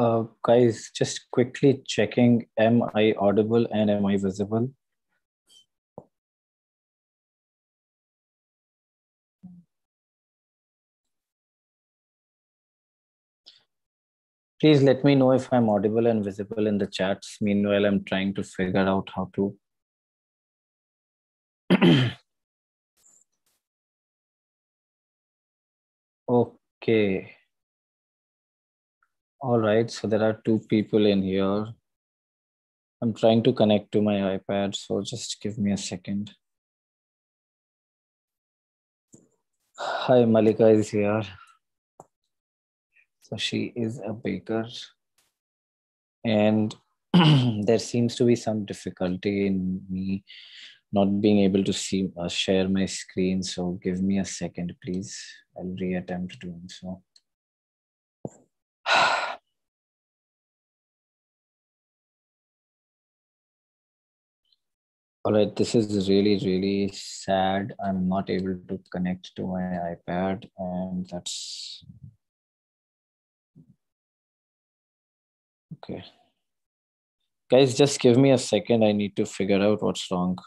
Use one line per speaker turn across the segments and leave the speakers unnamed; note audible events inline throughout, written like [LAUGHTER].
Uh, guys, just quickly checking, am I audible and am I visible?
Please let me know if I'm audible and visible in the chats. Meanwhile, I'm trying to figure out how to. [CLEARS THROAT]
okay. All right, so there are two people in here. I'm trying to connect to my iPad, so just give me a second. Hi, Malika is here.
So she is a baker. And [CLEARS THROAT] there seems to be some difficulty in me not being able to see uh, share my screen. So give me a second, please. I'll reattempt doing so. all right this is really really sad i'm not able to connect to my ipad and that's
okay guys just give me a second i need to figure out what's wrong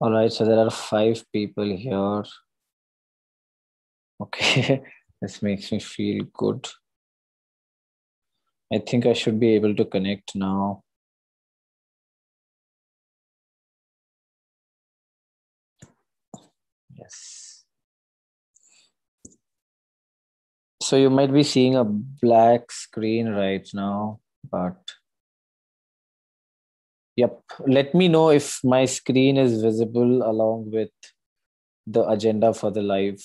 all right so there are five people here okay [LAUGHS] this makes me feel good I think I should be able to connect now. Yes. So you
might be seeing a black screen right now, but yep. Let me know if my screen is visible along with the agenda for the live.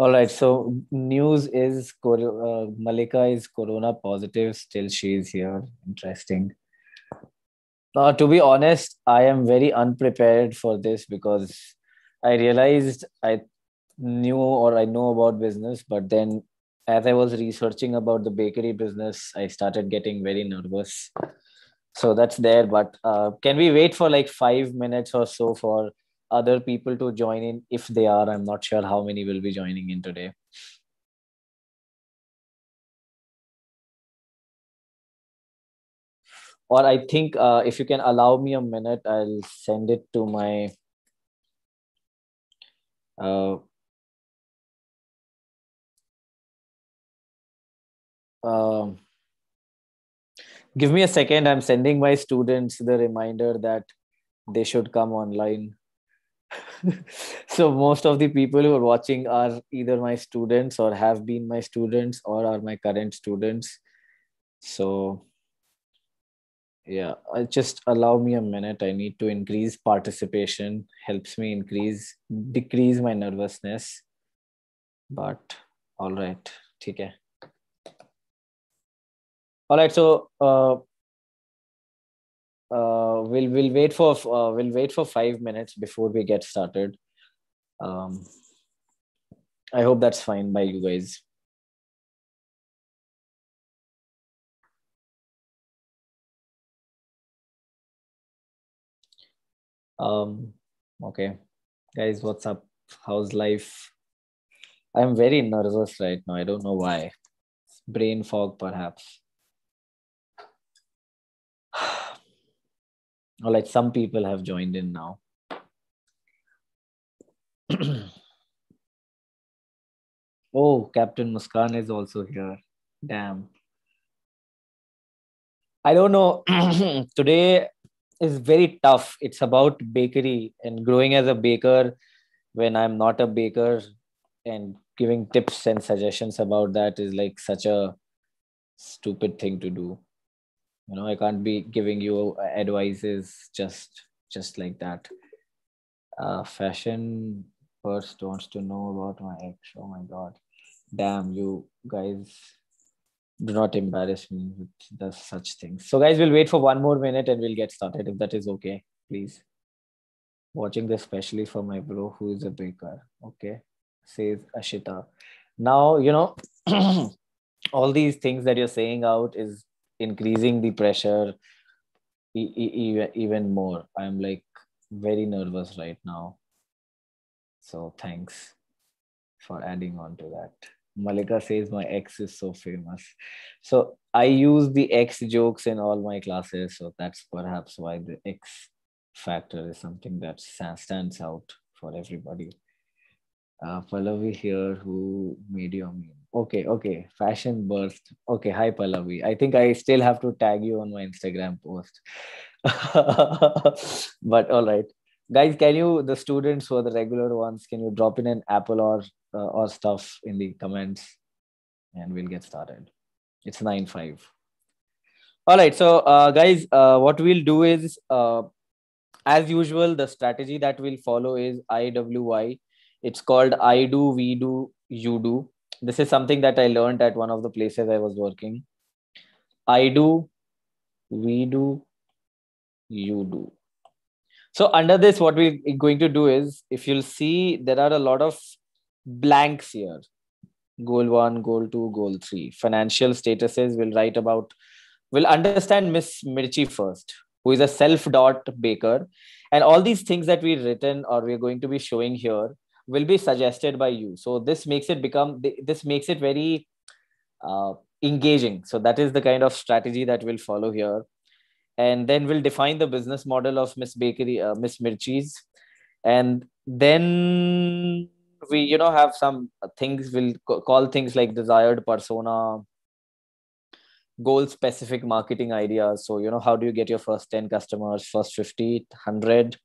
All right. So news is uh, Malika is corona positive. Still, she is here. Interesting. to be honest, I am very unprepared for this because I realized I knew or I know about business, but then as I was researching about the bakery business, I started getting very nervous. So that's there. But uh, can we wait for like five minutes or so for other people to join in if they are i'm not sure how many will be joining in today or i think uh, if you can allow me a minute i'll send it to my uh, um, give me a second i'm sending my students the reminder that they should come online so most of the people who are watching are either my students or have been my students or are my current students so yeah just allow me a minute i need to increase participation helps me increase decrease my nervousness but all right okay all right so uh, uh, we'll we'll wait for uh, we'll wait for five minutes before we get started. Um, I hope that's fine by you guys. Um, okay, guys, what's up? How's life? I'm very nervous right now. I don't know why. Brain fog, perhaps. or like some people have joined in now [CLEARS THROAT] oh captain muskan is also here damn i don't know [CLEARS THROAT] today is very tough it's about bakery and growing as a baker when i'm not a baker and giving tips and suggestions about that is like such a stupid thing to do you know i can't be giving you uh, advices just just like that uh, fashion first wants to know about my ex oh my god damn you guys do not embarrass me with the such things so guys we'll wait for one more minute and we'll get started if that is okay please watching this especially for my bro who is a baker okay says ashita now you know [CLEARS THROAT] all these things that you're saying out is increasing the pressure e- e- even more i'm like very nervous right now so thanks for adding on to that malika says my ex is so famous so i use the ex jokes in all my classes so that's perhaps why the ex factor is something that stands out for everybody uh, Pallavi here who made your meme okay okay fashion burst okay hi Palavi. i think i still have to tag you on my instagram post [LAUGHS] but all right guys can you the students who are the regular ones can you drop in an apple or uh, or stuff in the comments and we'll get started it's 9 5 all right so uh, guys uh, what we'll do is uh, as usual the strategy that we'll follow is iwy it's called i do we do you do this is something that i learned at one of the places i was working i do we do you do so under this what we're going to do is if you'll see there are a lot of blanks here goal 1 goal 2 goal 3 financial statuses we'll write about we'll understand miss mirchi first who is a self dot baker and all these things that we've written or we're going to be showing here will be suggested by you so this makes it become this makes it very uh, engaging so that is the kind of strategy that we'll follow here and then we'll define the business model of miss bakery uh, miss mirchis and then we you know have some things we'll call things like desired persona goal specific marketing ideas so you know how do you get your first 10 customers first 50 100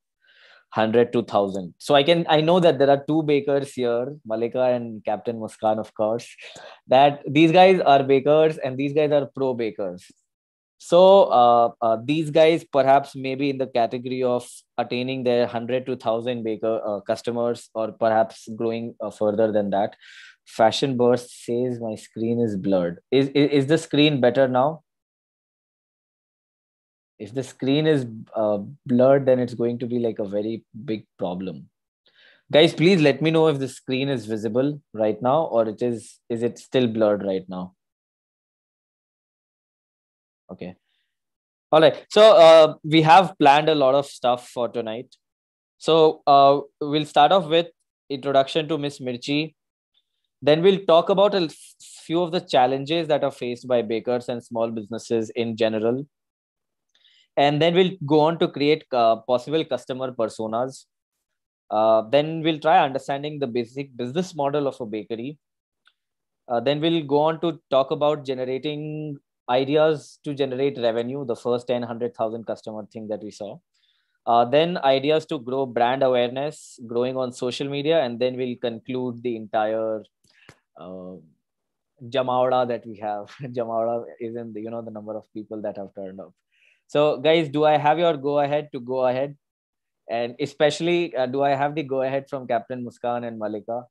100 to 1000 so i can i know that there are two bakers here malika and captain muskan of course that these guys are bakers and these guys are pro bakers so uh, uh, these guys perhaps maybe in the category of attaining their 100 to 1000 baker uh, customers or perhaps growing uh, further than that fashion burst says my screen is blurred is, is is the screen better now if the screen is uh, blurred then it's going to be like a very big problem guys please let me know if the screen is visible right now or it is is it still blurred right now okay all right so uh, we have planned a lot of stuff for tonight so uh, we'll start off with introduction to miss mirchi then we'll talk about a few of the challenges that are faced by bakers and small businesses in general and then we'll go on to create uh, possible customer personas uh, then we'll try understanding the basic business model of a bakery uh, then we'll go on to talk about generating ideas to generate revenue the first 10 100000 customer thing that we saw uh, then ideas to grow brand awareness growing on social media and then we'll conclude the entire uh, jamawada that we have [LAUGHS] jamawada is in the you know the number of people that have turned up so, guys, do I have your go ahead to go ahead? And especially, uh, do I have the go ahead from Captain Muskan and Malika?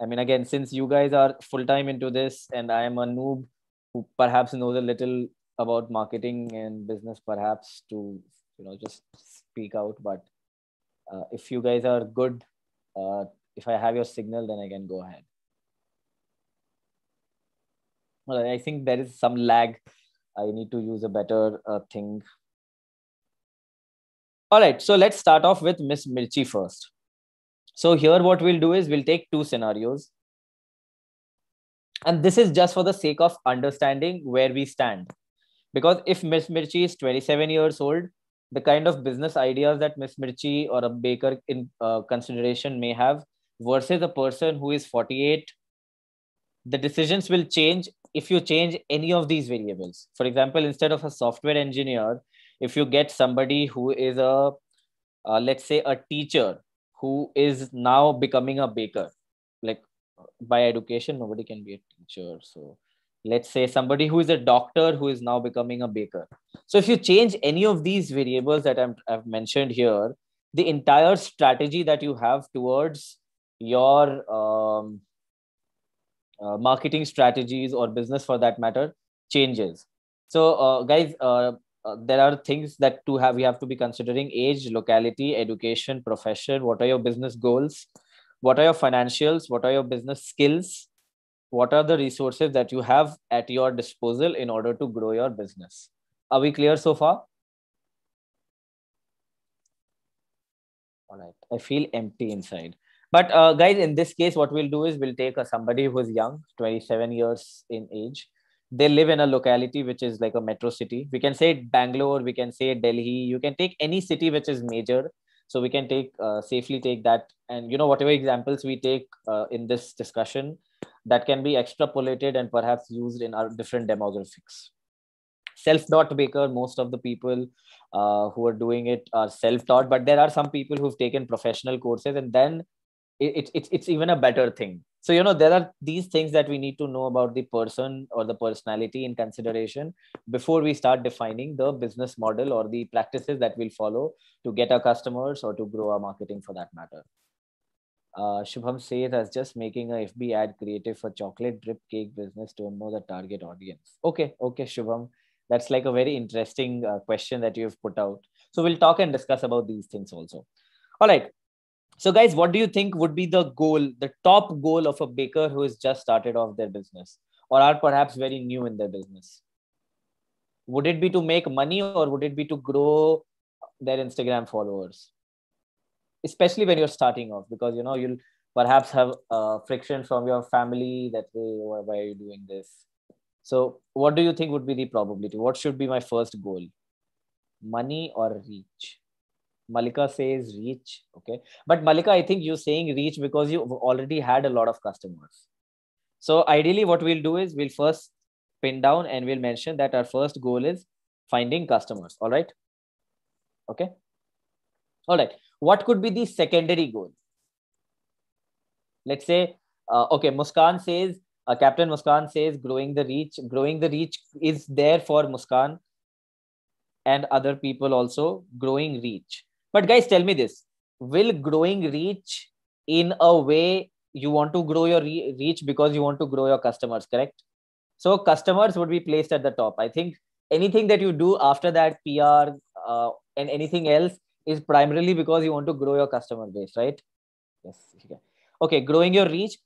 I mean, again, since you guys are full time into this and I am a noob who perhaps knows a little about marketing and business, perhaps to, you know, just speak out. But uh, if you guys are good, uh, if I have your signal, then I can go ahead. Well, I think there is some lag I need to use a better uh, thing. All right, so let's start off with Miss Mirchi first. So here what we'll do is we'll take two scenarios. And this is just for the sake of understanding where we stand. Because if Miss Mirchi is 27 years old, the kind of business ideas that Miss Mirchi or a baker in uh, consideration may have versus a person who is 48, the decisions will change if you change any of these variables for example instead of a software engineer if you get somebody who is a uh, let's say a teacher who is now becoming a baker like by education nobody can be a teacher so let's say somebody who is a doctor who is now becoming a baker so if you change any of these variables that I'm, i've mentioned here the entire strategy that you have towards your um, uh, marketing strategies or business for that matter changes so uh, guys uh, uh, there are things that to have we have to be considering age locality education profession what are your business goals what are your financials what are your business skills what are the resources that you have at your disposal in order to grow your business are we clear so far all right i feel empty inside but uh, guys, in this case, what we'll do is we'll take a, somebody who's young, 27 years in age. They live in a locality which is like a metro city. We can say Bangalore, we can say Delhi. You can take any city which is major. So we can take uh, safely take that, and you know whatever examples we take uh, in this discussion, that can be extrapolated and perhaps used in our different demographics. Self-taught baker, most of the people uh, who are doing it are self-taught, but there are some people who've taken professional courses and then it, it, it's even a better thing so you know there are these things that we need to know about the person or the personality in consideration before we start defining the business model or the practices that we'll follow to get our customers or to grow our marketing for that matter uh, Shubham says as just making a FB ad creative for chocolate drip cake business. Don't know the target audience. Okay, okay, Shubham, that's like a very interesting uh, question that you've put out. So we'll talk and discuss about these things also. All right. So, guys, what do you think would be the goal, the top goal of a baker who has just started off their business or are perhaps very new in their business? Would it be to make money or would it be to grow their Instagram followers? Especially when you're starting off, because you know you'll perhaps have uh, friction from your family that way, hey, why are you doing this? So, what do you think would be the probability? What should be my first goal? Money or reach? Malika says reach. Okay. But Malika, I think you're saying reach because you already had a lot of customers. So ideally, what we'll do is we'll first pin down and we'll mention that our first goal is finding customers. All right. Okay. All right. What could be the secondary goal? Let's say, uh, okay, Muskan says, uh, Captain Muskan says growing the reach. Growing the reach is there for Muskan and other people also growing reach but guys, tell me this will growing reach in a way you want to grow your re- reach because you want to grow your customers, correct? So customers would be placed at the top. I think anything that you do after that PR uh, and anything else is primarily because you want to grow your customer base, right? Yes. Okay. okay, growing your reach.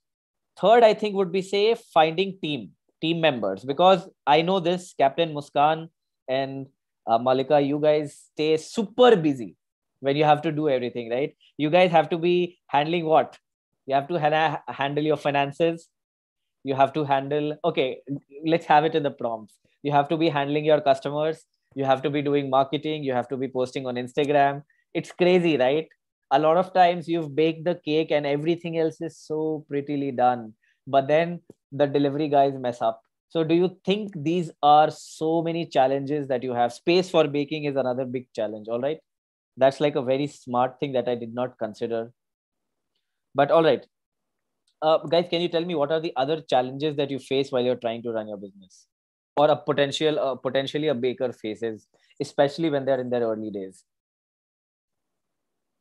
Third, I think would be say finding team team members because I know this Captain Muskan and uh, Malika, you guys stay super busy when you have to do everything, right? You guys have to be handling what? You have to ha- handle your finances. You have to handle, okay, let's have it in the prompts. You have to be handling your customers. You have to be doing marketing. You have to be posting on Instagram. It's crazy, right? A lot of times you've baked the cake and everything else is so prettily done. But then the delivery guys mess up. So, do you think these are so many challenges that you have? Space for baking is another big challenge, all right? that's like a very smart thing that i did not consider but all right uh, guys can you tell me what are the other challenges that you face while you're trying to run your business or a potential uh, potentially a baker faces especially when they're in their early days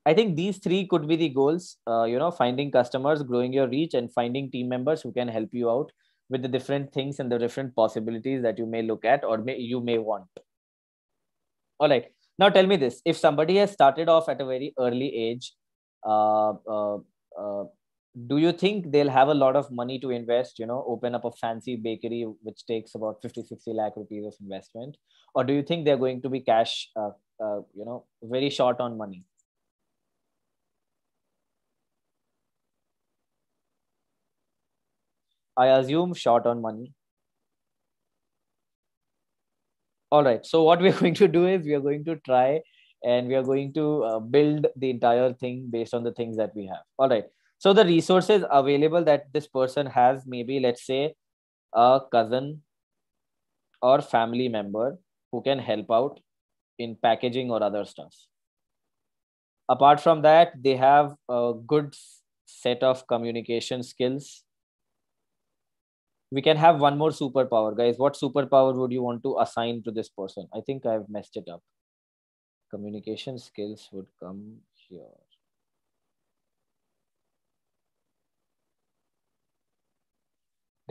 i think these three could be the goals uh, you know finding customers growing your reach and finding team members who can help you out with the different things and the different possibilities that you may look at or may you may want all right now tell me this if somebody has started off at a very early age uh, uh, uh, do you think they'll have a lot of money to invest you know open up a fancy bakery which takes about 50 60 lakh rupees of investment or do you think they're going to be cash uh, uh, you know very short on money i assume short on money all right so what [LAUGHS] we're going to do is we are going to try and we are going to uh, build the entire thing based on the things that we have all right so the resources available that this person has maybe let's say a cousin or family member who can help out in packaging or other stuff apart from that they have a good set of communication skills we can have one more superpower guys what superpower would you want to assign to this person i think i've messed it up communication skills would come here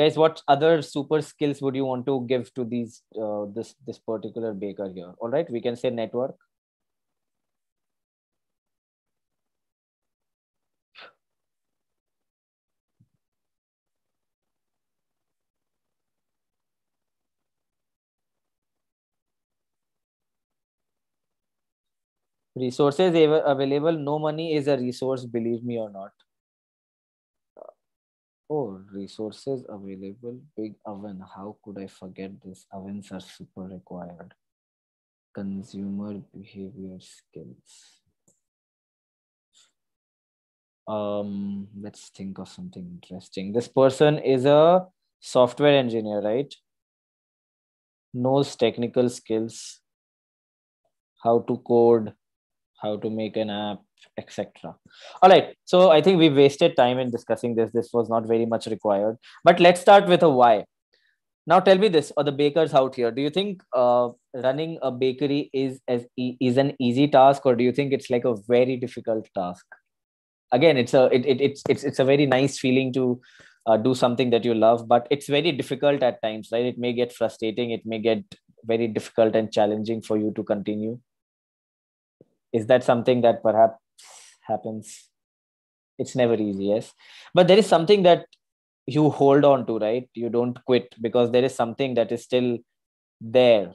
guys what other super skills would you want to give to these uh, this this particular baker here all right we can say network resources available no money is a resource believe me or not uh, oh resources available big oven how could i forget this ovens are super required consumer behavior skills um let's think of something interesting this person is a software engineer right knows technical skills how to code how to make an app etc all right so i think we wasted time in discussing this this was not very much required but let's start with a why now tell me this or the bakers out here do you think uh, running a bakery is as e- is an easy task or do you think it's like a very difficult task again it's a it, it it's, it's it's a very nice feeling to uh, do something that you love but it's very difficult at times right it may get frustrating it may get very difficult and challenging for you to continue is that something that perhaps happens it's never easy yes but there is something that you hold on to right you don't quit because there is something that is still there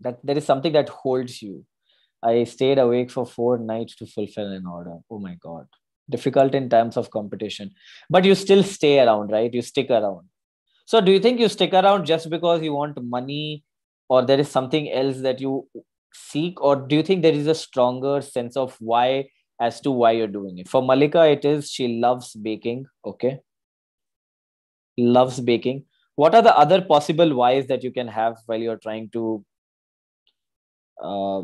that there is something that holds you i stayed awake for four nights to fulfill an order oh my god difficult in times of competition but you still stay around right you stick around so, do you think you stick around just because you want money, or there is something else that you seek, or do you think there is a stronger sense of why as to why you're doing it? For Malika, it is she loves baking. Okay, loves baking. What are the other possible whys that you can have while you're trying to uh,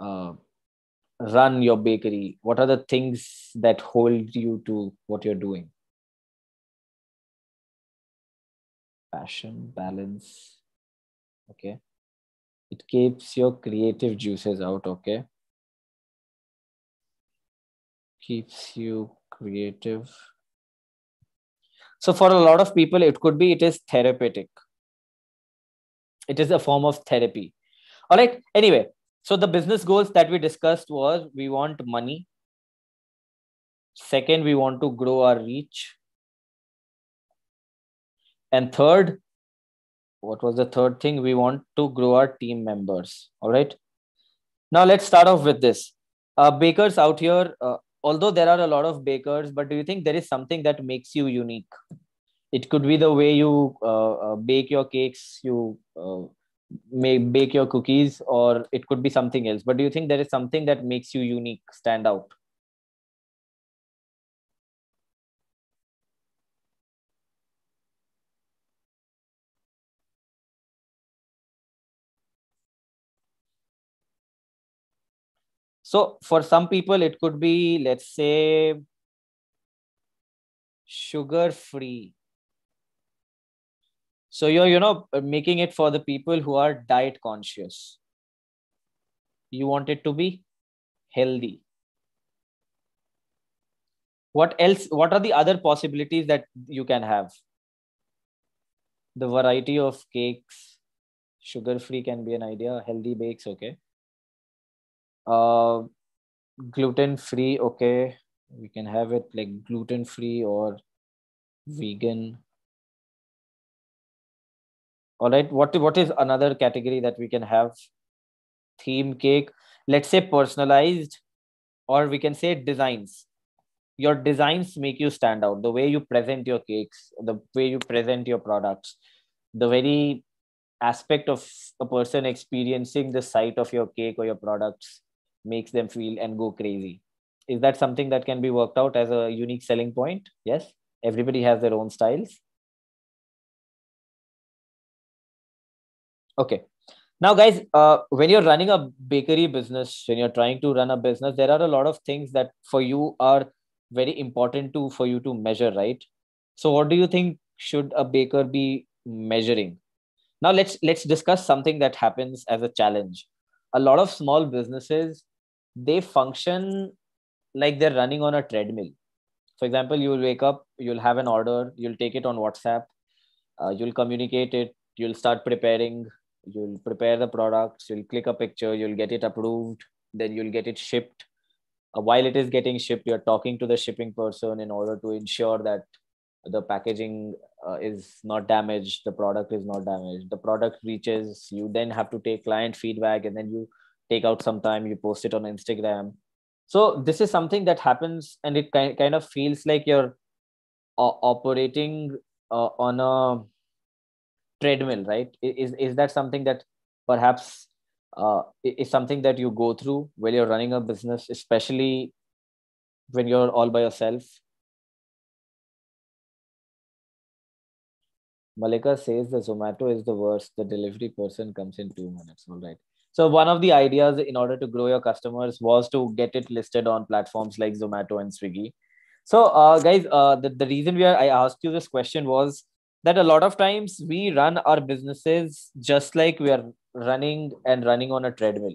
uh, run your bakery? What are the things that hold you to what you're doing?
passion, balance. Okay. It
keeps your creative juices out. Okay. Keeps you creative. So, for a lot of people, it could be it is therapeutic. It is a form of therapy. All right. Anyway, so the business goals that we discussed was we want money. Second, we want to grow our reach and third what was the third thing we want to grow our team members all right now let's start off with this uh, bakers out here uh, although there are a lot of bakers but do you think there is something that makes you unique it could be the way you uh, uh bake your cakes you uh, may bake your cookies or it could be something else but do you think there is something that makes you unique stand out So for some people, it could be, let's say, sugar free. So you're, you know, making it for the people who are diet conscious. You want it to be healthy. What else? What are the other possibilities that you can have? The variety of cakes, sugar free can be an idea, healthy bakes, okay uh, gluten free okay we can have it like gluten free or vegan all right what what is another category that we can have theme cake let's say personalized or we can say designs your designs make you stand out the way you present your cakes the way you present your products the very aspect of a person experiencing the sight of your cake or your products makes them feel and go crazy is that something that can be worked out as a unique selling point yes everybody has their own styles okay now guys uh, when you're running a bakery business when you're trying to run a business there are a lot of things that for you are very important to for you to measure right so what do you think should a baker be measuring now let's let's discuss something that happens as a challenge a lot of small businesses they function like they're running on a treadmill for example you'll wake up you'll have an order you'll take it on whatsapp uh, you'll communicate it you'll start preparing you'll prepare the products you'll click a picture you'll get it approved then you'll get it shipped uh, while it is getting shipped you're talking to the shipping person in order to ensure that the packaging uh, is not damaged the product is not damaged the product reaches you then have to take client feedback and then you take out some time you post it on instagram so this is something that happens and it kind, kind of feels like you're uh, operating uh, on a treadmill right is is that something that perhaps uh, is something that you go through when you're running a business especially when you're all by yourself malika says the zomato is the worst the delivery person comes in 2 minutes all right so one of the ideas in order to grow your customers was to get it listed on platforms like Zomato and Swiggy. So uh, guys, uh, the, the reason are I asked you this question was that a lot of times we run our businesses just like we are running and running on a treadmill.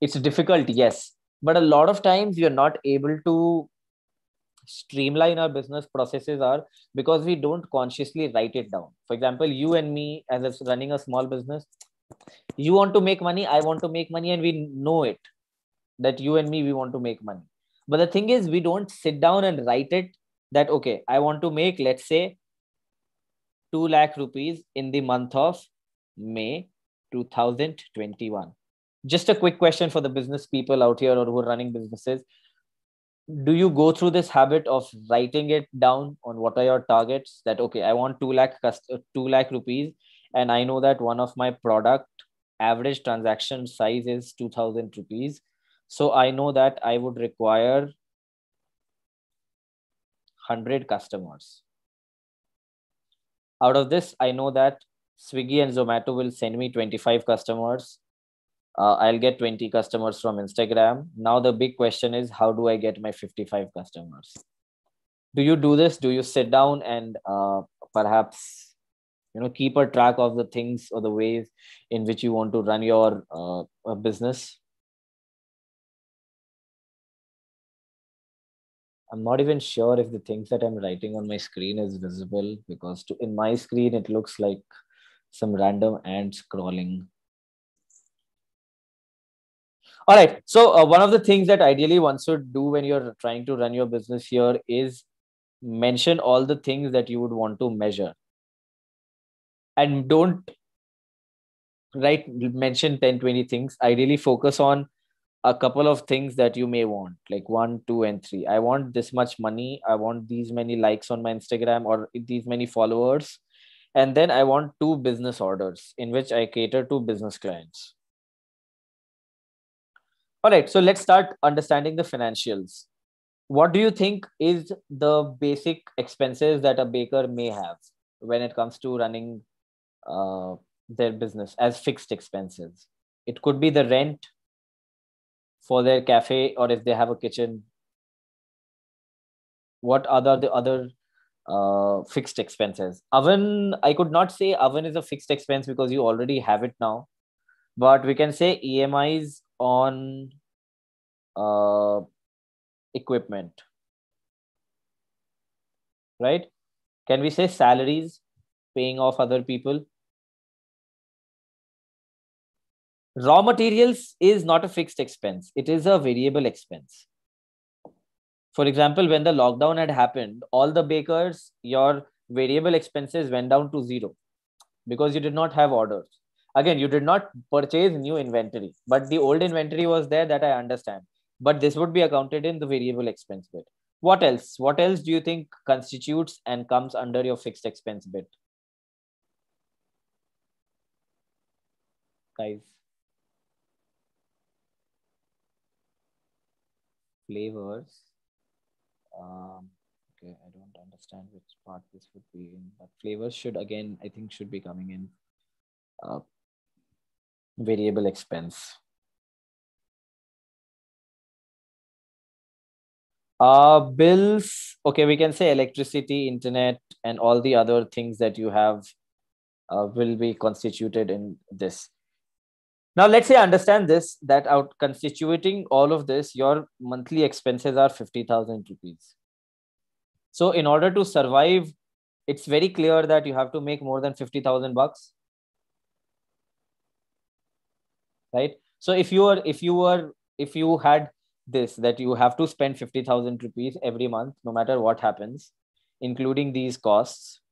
It's difficult, yes, but a lot of times we are not able to streamline our business processes are because we don't consciously write it down. For example, you and me as running a small business, you want to make money i want to make money and we know it that you and me we want to make money but the thing is we don't sit down and write it that okay i want to make let's say 2 lakh rupees in the month of may 2021 just a quick question for the business people out here or who are running businesses do you go through this habit of writing it down on what are your targets that okay i want 2 lakh 2 lakh rupees and i know that one of my product average transaction size is 2000 rupees so i know that i would require 100 customers out of this i know that swiggy and zomato will send me 25 customers uh, i'll get 20 customers from instagram now the big question is how do i get my 55 customers do you do this do you sit down and uh, perhaps you know keep a track of the things or the ways in which you want to run your uh, business i'm not even sure if the things that i'm writing on my screen is visible because to, in my screen it looks like some random ants crawling all right. So uh, one of the things that ideally one should do when you're trying to run your business here is mention all the things that you would want to measure and don't write mention 10 20 things really focus on a couple of things that you may want like one two and three i want this much money i want these many likes on my instagram or these many followers and then i want two business orders in which i cater to business clients all right so let's start understanding the financials what do you think is the basic expenses that a baker may have when it comes to running uh, their business as fixed expenses. It could be the rent for their cafe or if they have a kitchen. What are the other uh, fixed expenses? Oven, I could not say oven is a fixed expense because you already have it now, but we can say EMIs on uh, equipment. Right? Can we say salaries, paying off other people? raw materials is not a fixed expense it is a variable expense for example when the lockdown had happened all the bakers your variable expenses went down to zero because you did not have orders again you did not purchase new inventory but the old inventory was there that i understand but this would be accounted in the variable expense bit what else what else do you think constitutes and comes under your fixed expense bit guys flavors. Um, okay, I don't understand which part this would be in, but flavors should again, I think, should be coming in uh, variable expense. Uh, bills, okay, we can say electricity, internet, and all the other things that you have uh, will be constituted in this. Now, let's say I understand this that out constituting all of this, your monthly expenses are 50,000 rupees. So, in order to survive, it's very clear that you have to make more than 50,000 bucks. Right. So, if you were, if you were, if you had this, that you have to spend 50,000 rupees every month, no matter what happens, including these costs.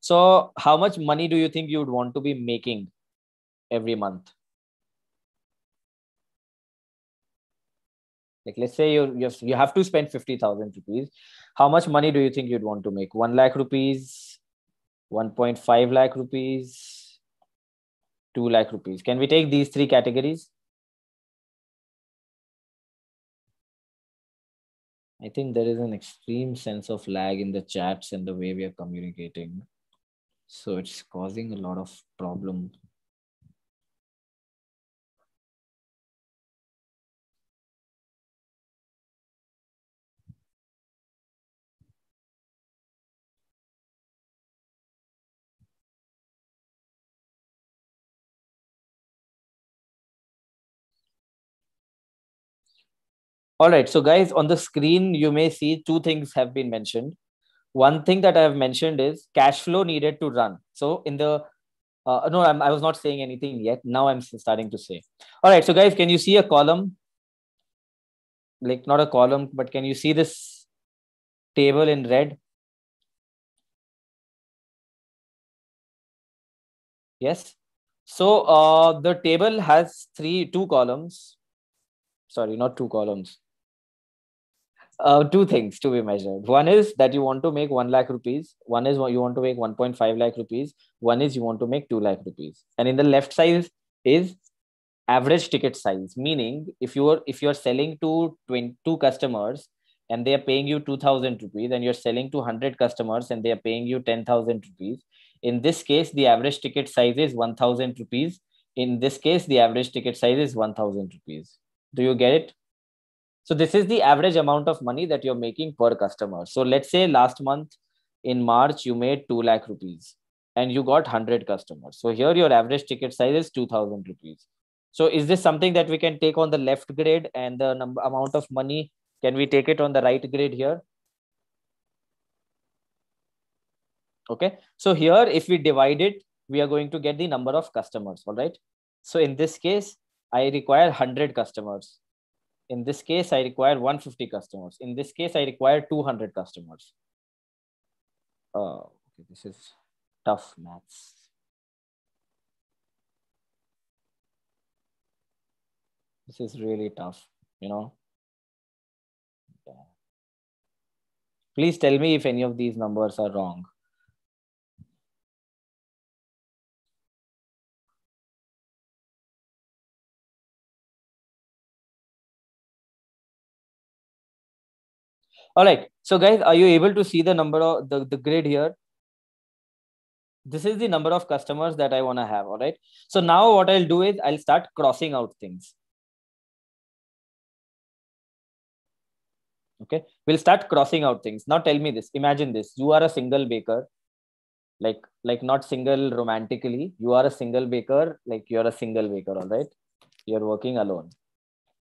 So, how much money do you think you would want to be making every month. Like let's say you you you have to spend fifty thousand rupees. How much money do you think you'd want to make? One lakh rupees, one point five lakh rupees, two lakh rupees. Can we take these three categories? I think there is an extreme sense of lag in the chats and the way we are communicating. So it's causing a lot of problem All right. So, guys, on the screen, you may see two things have been mentioned. One thing that I have mentioned is cash flow needed to run. So, in the uh, no, I'm, I was not saying anything yet. Now I'm starting to say. All right. So, guys, can you see a column? Like, not a column, but can you see this table in red? Yes. So, uh, the table has three, two columns. Sorry, not two columns uh, two things to be measured. One is that you want to make 1 lakh rupees. One is you want to make 1.5 lakh rupees. One is you want to make 2 lakh rupees. And in the left side is average ticket size, meaning if you are if you are selling to 22 customers and they are paying you 2000 rupees and you're selling to 100 customers and they are paying you 10000 rupees. In this case, the average ticket size is 1000 rupees. In this case, the average ticket size is 1000 rupees. Do you get it? So this is the average amount of money that you're making per customer. So let's say last month in March, you made 2 lakh rupees and you got 100 customers. So here your average ticket size is 2000 rupees. So is this something that we can take on the left grade and the number, amount of money? Can we take it on the right grade here? Okay. So here, if we divide it, we are going to get the number of customers. All right. So in this case, I require 100 customers in this case, I require 150 customers. In this case, I require 200 customers. Oh, okay, this is tough maths. This is really tough, you know. Yeah. Please tell me if any of these numbers are wrong. All right. So guys, are you able to see the number of the, the grid here? This is the number of customers that I want to have. All right. So now what I'll do is I'll start crossing out things. Okay. We'll start crossing out things. Now tell me this. Imagine this. You are a single baker like like not single romantically you are a single baker like you're a single baker all right you're working alone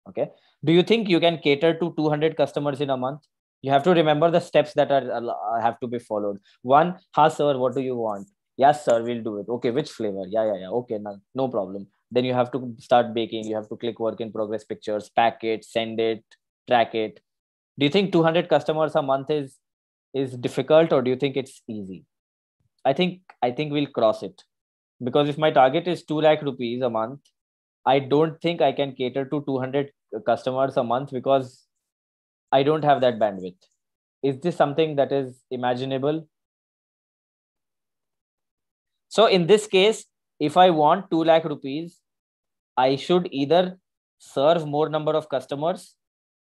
okay do you think you can cater to 200 customers in a month you have to remember the steps that are uh, have to be followed one ha sir what do you want yes sir we'll do it okay which flavor yeah yeah yeah okay no, no problem then you have to start baking you have to click work in progress pictures pack it send it track it do you think 200 customers a month is is difficult or do you think it's easy i think i think we'll cross it because if my target is 2 lakh rupees a month i don't think i can cater to 200 customers a month because I don't have that bandwidth. Is this something that is imaginable? So in this case, if I want 2 lakh rupees, I should either serve more number of customers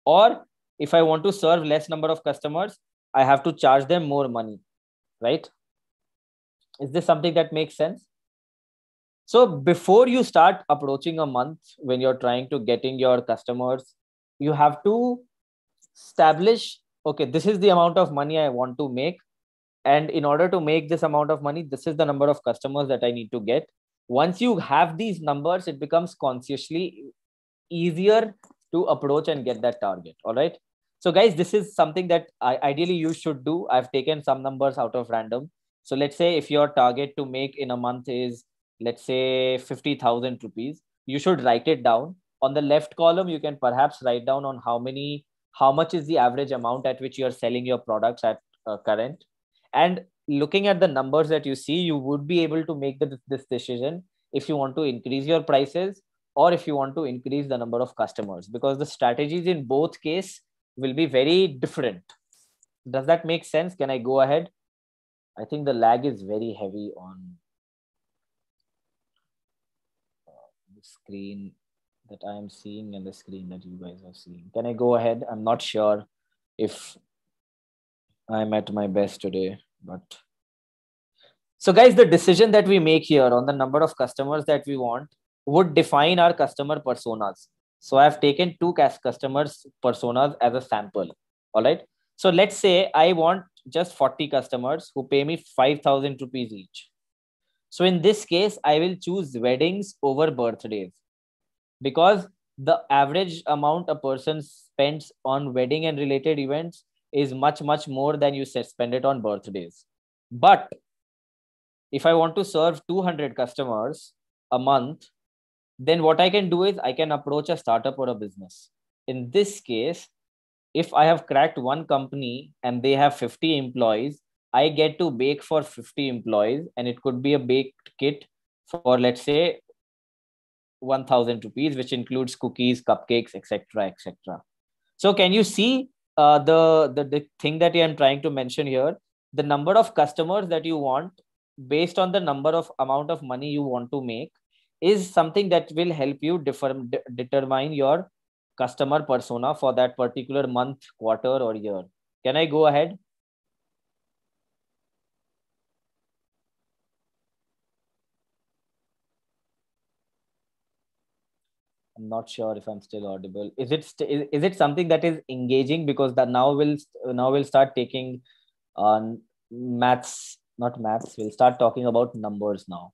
or if I want to serve less number of customers, I have to charge them more money, right? Is this something that makes sense? So before you start approaching a month when you're trying to getting your customers, you have to establish okay this is the amount of money i want to make and in order to make this amount of money this is the number of customers that i need to get once you have these numbers it becomes consciously easier to approach and get that target all right so guys this is something that I, ideally you should do i've taken some numbers out of random so let's say if your target to make in a month is let's say 50000 rupees you should write it down on the left column you can perhaps write down on how many how much is the average amount at which you're selling your products at uh, current and looking at the numbers that you see you would be able to make the, this decision if you want to increase your prices or if you want to increase the number of customers because the strategies in both case will be very different does that make sense can i go ahead i think the lag is very heavy on uh, screen that I am seeing and the screen that you guys are seeing. Can I go ahead? I'm not sure if I'm at my best today, but so guys, the decision that we make here on the number of customers that we want would define our customer personas. So I've taken two customers personas as a sample. All right. So let's say I want just 40 customers who pay me 5,000 rupees each. So in this case, I will choose weddings over birthdays because the average amount a person spends on wedding and related events is much much more than you spend it on birthdays but if i want to serve 200 customers a month then what i can do is i can approach a startup or a business in this case if i have cracked one company and they have 50 employees i get to bake for 50 employees and it could be a baked kit for let's say 1000 rupees which includes cookies cupcakes etc etc so can you see uh, the, the the thing that i'm trying to mention here the number of customers that you want based on the number of amount of money you want to make is something that will help you differ, determine your customer persona for that particular month quarter or year can i go ahead I'm not sure if I'm still audible. Is it st- is, is it something that is engaging because that now will now we'll start taking on uh, maths not maths we'll start talking about numbers now.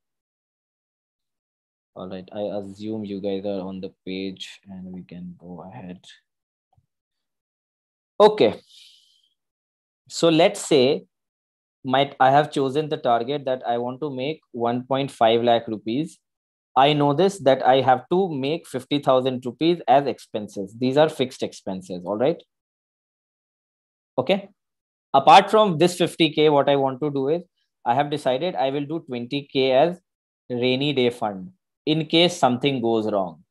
All right, I assume you guys are on the page and we can go ahead. Okay. So let's say my I have chosen the target that I want to make 1.5 lakh rupees I know this that I have to make 50,000 rupees as expenses. These are fixed expenses. All right. Okay. Apart from this 50K, what I want to do is I have decided I will do 20K as rainy day fund in case something goes wrong.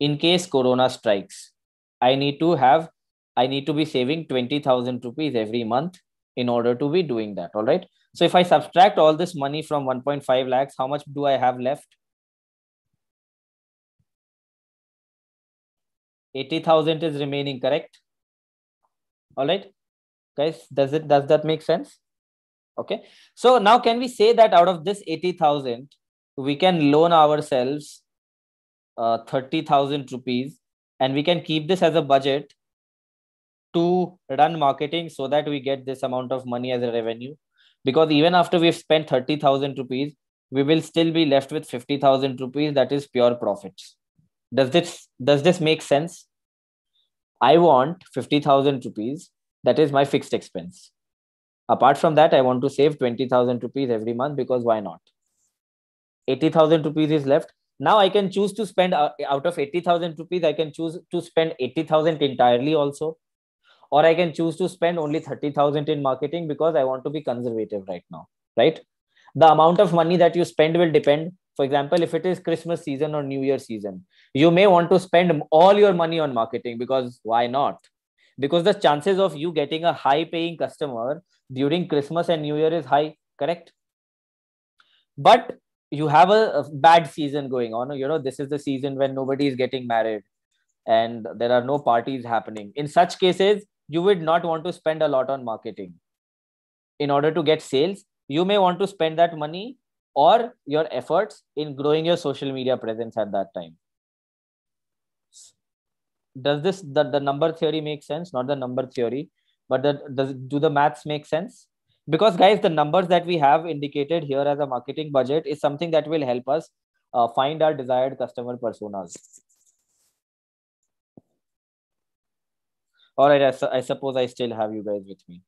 In case Corona strikes, I need to have, I need to be saving 20,000 rupees every month in order to be doing that. All right. So if I subtract all this money from 1.5 lakhs, how much do I have left? 80,000 is remaining, correct? All right, guys, does it does that make sense? Okay, so now can we say that out of this 80,000, we can loan ourselves uh, 30,000 rupees and we can keep this as a budget to run marketing so that we get this amount of money as a revenue because even after we've spent 30000 rupees we will still be left with 50000 rupees that is pure profits does this does this make sense i want 50000 rupees that is my fixed expense apart from that i want to save 20000 rupees every month because why not 80000 rupees is left now i can choose to spend uh, out of 80000 rupees i can choose to spend 80000 entirely also or i can choose to spend only 30000 in marketing because i want to be conservative right now right the amount of money that you spend will depend for example if it is christmas season or new year season you may want to spend all your money on marketing because why not because the chances of you getting a high paying customer during christmas and new year is high correct but you have a, a bad season going on you know this is the season when nobody is getting married and there are no parties happening in such cases you would not want to spend a lot on marketing in order to get sales you may want to spend that money or your efforts in growing your social media presence at that time does this the, the number theory make sense not the number theory but the, does do the maths make sense because guys the numbers that we have indicated here as a marketing budget is something that will help us uh, find our desired customer personas all right I, su I suppose i still have you guys with me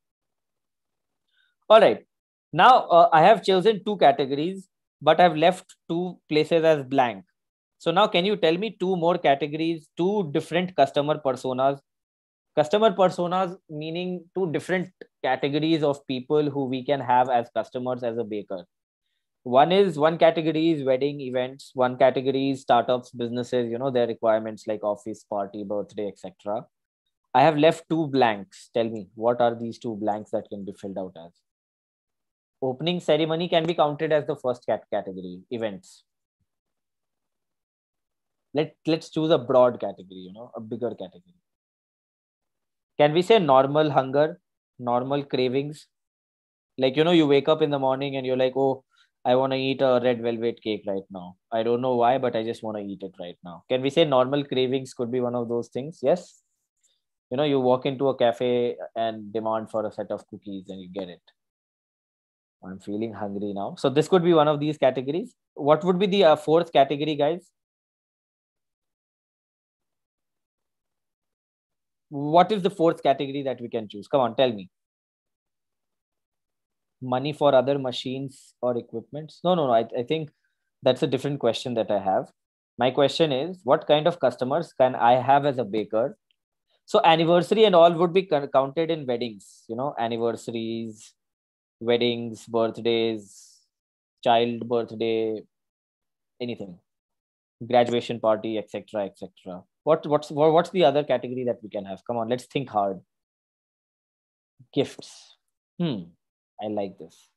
all right now uh, I have chosen two categories, but I've left two places as blank. So now can you tell me two more categories, two different customer personas? Customer personas meaning two different categories of people who we can have as customers as a baker. One is one category is wedding events, one category is startups, businesses, you know, their requirements like office, party, birthday, etc. I have left two blanks. Tell me, what are these two blanks that can be filled out as? opening ceremony can be counted as the first cat category events let let's choose a broad category you know a bigger category can we say normal hunger normal cravings like you know you wake up in the morning and you're like oh i want to eat a red velvet cake right now i don't know why but i just want to eat it right now can we say normal cravings could be one of those things yes you know you walk into a cafe and demand for a set of cookies and you get it I'm feeling hungry now. So this could be one of these categories. What would be the uh, fourth category, guys? What is the fourth category that we can choose? Come on, tell me. Money for other machines or equipments? No, no, no. I, I think that's a different question that I have. My question is, what kind of customers can I have as a baker? So anniversary and all would be counted in weddings, you know, anniversaries, weddings, birthdays, child birthday, anything, graduation party, etc., etc. What what's what's the other category that we can have? Come on, let's think hard. Gifts. Hmm, I like this.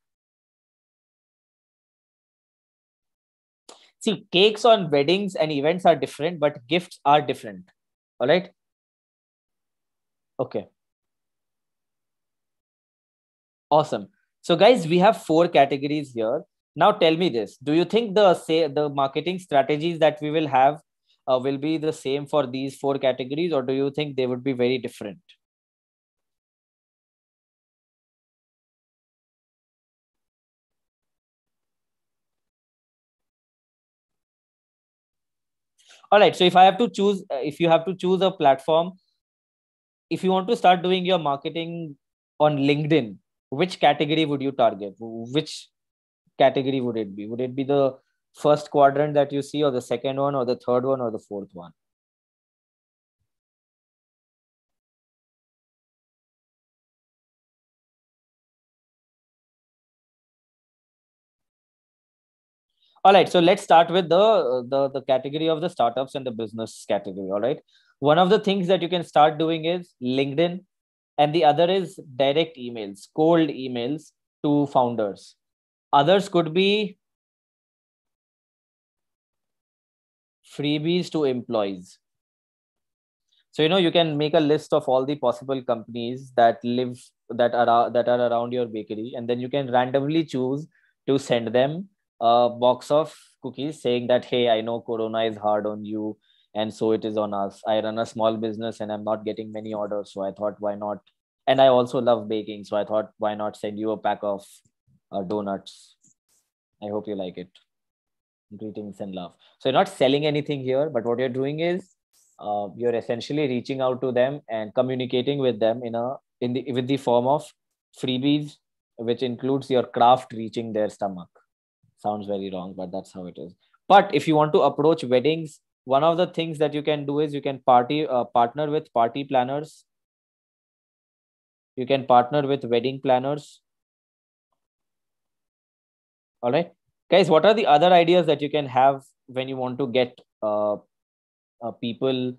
See, cakes on weddings and
events are different, but gifts are different. All right. Okay. Awesome. So, guys, we have four categories here. Now, tell me this: Do you think the say the marketing strategies that we will have uh, will be the same for these four categories, or do you think they would be very different? all right so if i have to choose uh, if you have to choose a platform if you want to start doing your marketing on linkedin which category would you target which category would it be would it be the first quadrant that you see or the second one or the third one or the fourth one all right so let's start with the, the the category of the startups and the business category all right one of the things that you can start doing is linkedin and the other is direct emails cold emails to founders others could be freebies to employees so you know you can make a list of all the possible companies that live that are that are around your bakery and then you can randomly choose to send them a box of cookies saying that hey i know corona is hard on you and so it is on us i run a small business and i'm not getting many orders so i thought why not and i also love baking so i thought why not send you a pack of uh, donuts i hope you like it greetings and love so you're not selling anything here but what you're doing is uh, you're essentially reaching out to them and communicating with them in a in the with the form of freebies which includes your craft reaching their stomach sounds very wrong but that's how it is but if you want to approach weddings one of the things that you can do is you can party uh, partner with party planners you can partner with wedding planners all right guys what are the other ideas that you can have when you want to get uh, uh, people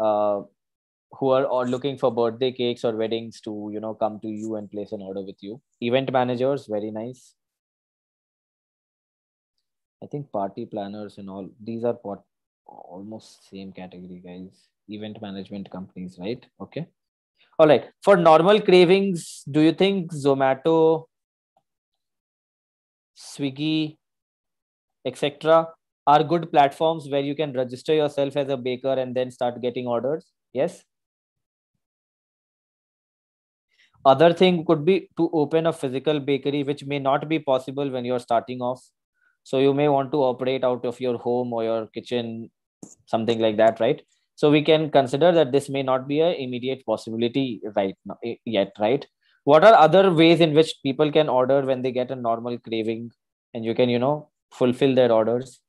uh, who are or looking for birthday cakes or weddings to you know come to you and place an order with you event managers very nice i think party planners and all these are what almost same category, guys. Event management companies, right? Okay. All right. For normal cravings, do you think Zomato, Swiggy, etc., are good platforms where you can register yourself as a baker and then start getting orders? Yes. Other thing could be to open a physical bakery, which may not be possible when you're starting off so you may want to operate out of your home or your kitchen something like that right so we can consider that this may not be an immediate possibility right now eh, yet right what are other ways in which people can order when they get a normal craving and you can you know fulfill their orders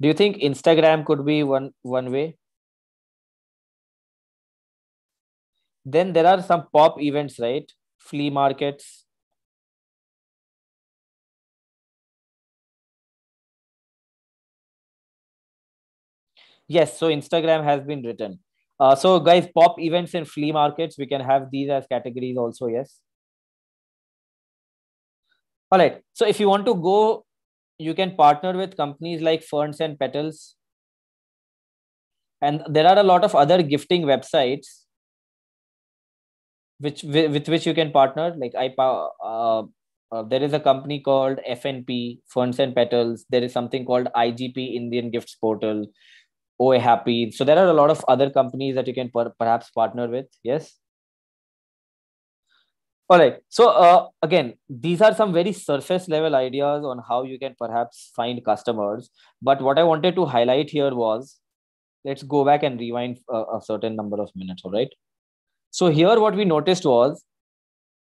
do you think instagram could be one one way then there are some pop events right flea markets Yes, so Instagram has been written. Uh, so guys, pop events and flea markets, we can have these as categories also, yes. All right, so if you want to go, you can partner with companies like Ferns and Petals. And there are a lot of other gifting websites which with, which you can partner. Like I, uh, uh, there is a company called FNP Ferns and Petals. There is something called IGP Indian Gifts Portal. OA Happy. So there are a lot of other companies that you can per- perhaps partner with. Yes. All right. So uh, again, these are some very surface level ideas on how you can perhaps find customers. But what I wanted to highlight here was, let's go back and rewind a, uh, a certain number of minutes. All right. So here, what we noticed was,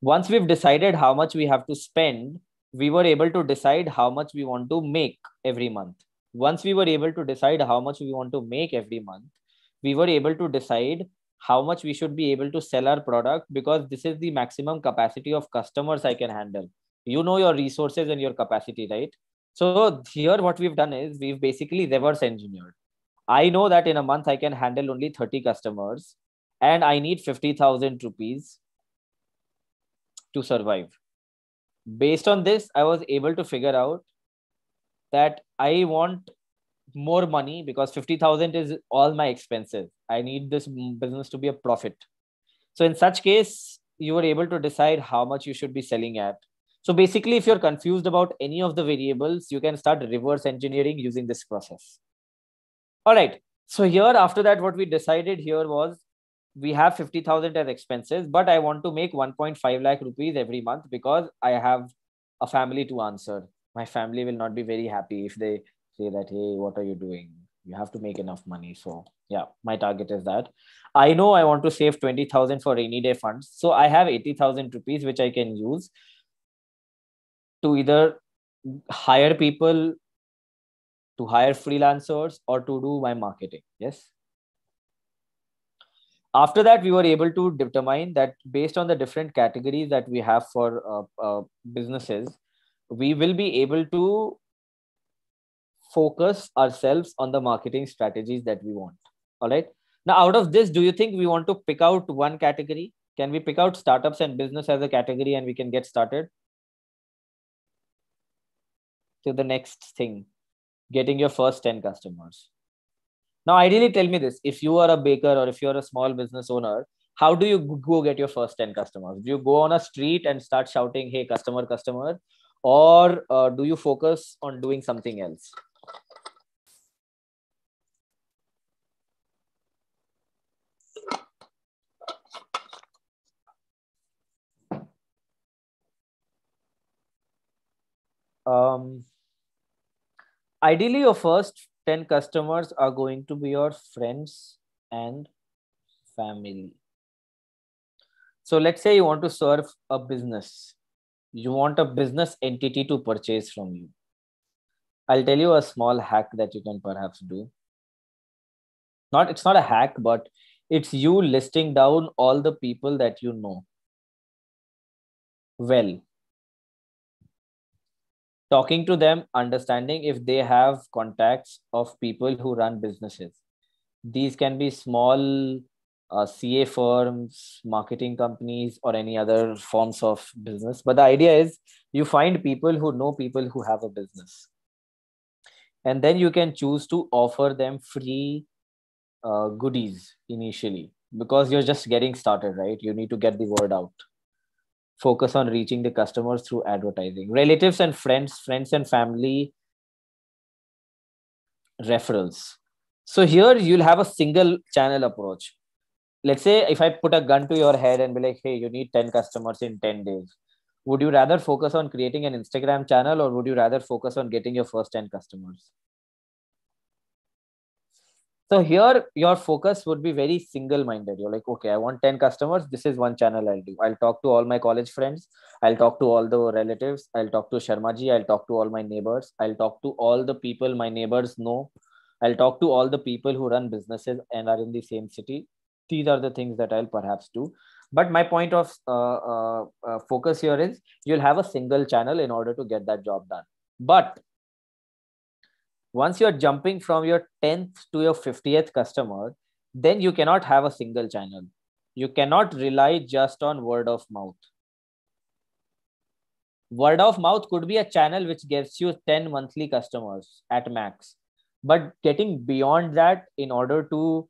once we've decided how much we have to spend, we were able to decide how much we want to make every month once we were able to decide how much we want to make every month we were able to decide how much we should be able to sell our product because this is the maximum capacity of customers i can handle you know your resources and your capacity right so here what we've done is we've basically reverse engineered i know that in a month i can handle only 30 customers and i need 50000 rupees to survive based on this i was able to figure out that I want more money because 50,000 is all my expenses. I need this business to be a profit. So in such case, you were able to decide how much you should be selling at. So basically, if you're confused about any of the variables, you can start reverse engineering using this process. All right. So here, after that, what we decided here was we have 50,000 as expenses, but I want to make 1.5 lakh rupees every month because I have a family to answer my family will not be very happy if they say that hey what are you doing you have to make enough money so yeah my target is that i know i want to save 20000 for rainy day funds so i have 80000 rupees which i can use to either hire people to hire freelancers or to do my marketing yes after that we were able to determine that based on the different categories that we have for uh, uh, businesses we will be able to focus ourselves on the marketing strategies that we want. All right. Now, out of this, do you think we want to pick out one category? Can we pick out startups and business as a category and we can get started? To the next thing, getting your first 10 customers. Now, ideally, tell me this if you are a baker or if you're a small business owner, how do you go get your first 10 customers do you go on a street and start shouting hey customer customer or uh, do you focus on doing something else um, ideally your first 10 customers are going to be your friends and family so let's say you want to serve a business you want a business entity to purchase from you i'll tell you a small hack that you can perhaps do not it's not a hack but it's you listing down all the people that you know well talking to them understanding if they have contacts of people who run businesses these can be small uh, CA firms, marketing companies, or any other forms of business. But the idea is you find people who know people who have a business. And then you can choose to offer them free uh, goodies initially because you're just getting started, right? You need to get the word out. Focus on reaching the customers through advertising. Relatives and friends, friends and family referrals. So here you'll have a single channel approach let's say if I put a gun to your head and be like, hey, you need 10 customers in 10 days, would you rather focus on creating an Instagram channel or would you rather focus on getting your first 10 customers? So here your focus would be very single-minded. You're like, okay, I want 10 customers. This is one channel I'll do. I'll talk to all my college friends. I'll talk to all the relatives. I'll talk to Sharmaji. I'll talk to all my neighbors. I'll talk to all the people my neighbors know. I'll talk to all the people who run businesses and are in the same city these are the things that i'll perhaps do but my point of uh, uh, uh, focus here is you'll have a single channel in order to get that job done but once you're jumping from your 10th to your 50th customer then you cannot have a single channel you cannot rely just on word of mouth word of mouth could be a channel which gives you 10 monthly customers at max but getting beyond that in order to